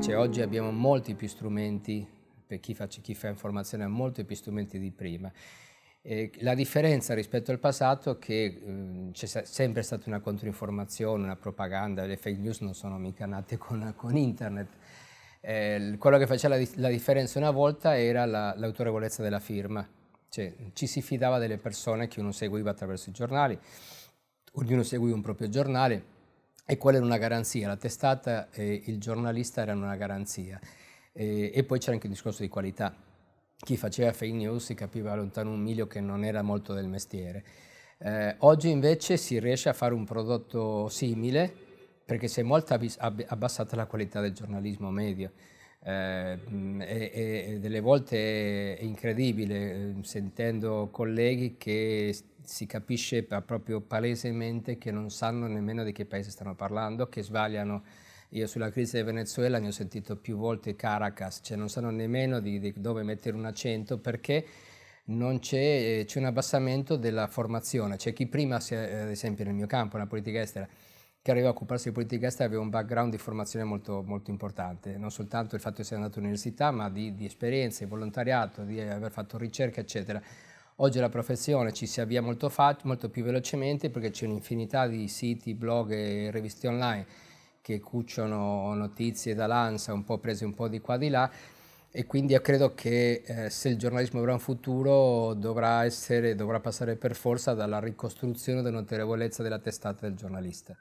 Cioè, oggi abbiamo molti più strumenti, per chi fa, chi fa informazione ha molti più strumenti di prima. Eh, la differenza rispetto al passato è che eh, c'è sempre stata una controinformazione, una propaganda, le fake news non sono mica nate con, con internet. Eh, quello che faceva la, la, differenza una volta era la, l'autorevolezza della firma, cioè ci si fidava delle persone che uno seguiva attraverso i giornali, ognuno seguiva un proprio giornale e quella era una garanzia, la testata e il giornalista erano una garanzia. E, e poi c'era anche il discorso di qualità. Chi faceva fake news si capiva lontano un miglio che non era molto del mestiere. Eh, oggi invece si riesce a fare un prodotto simile perché si è molto ab abbassata la qualità del giornalismo medio. Eh, e, e, delle volte è incredibile, eh, sentendo colleghi che si capisce proprio palesemente che non sanno nemmeno di che paese stanno parlando, che sbagliano. Io sulla crisi del Venezuela ne ho sentito più volte Caracas, cioè non sanno nemmeno di, di dove mettere un accento perché c'è, eh, c'è, un abbassamento della formazione. C'è chi prima, eh, ad esempio nel mio campo, nella politica estera, che arriva a occuparsi di politica estera aveva un background di formazione molto, molto importante, non soltanto il fatto di essere andato all'università, ma di, di esperienze, volontariato, di aver fatto ricerca, eccetera. Oggi la professione ci si avvia molto, molto più velocemente perché c'è un'infinità di siti, blog e riviste online che cucciono notizie da dall'ANSA, un po' prese un po' di qua di là, e quindi io credo che eh, se il giornalismo avrà un futuro dovrà, essere, dovrà passare per forza dalla ricostruzione dell'autorevolezza della testata del giornalista.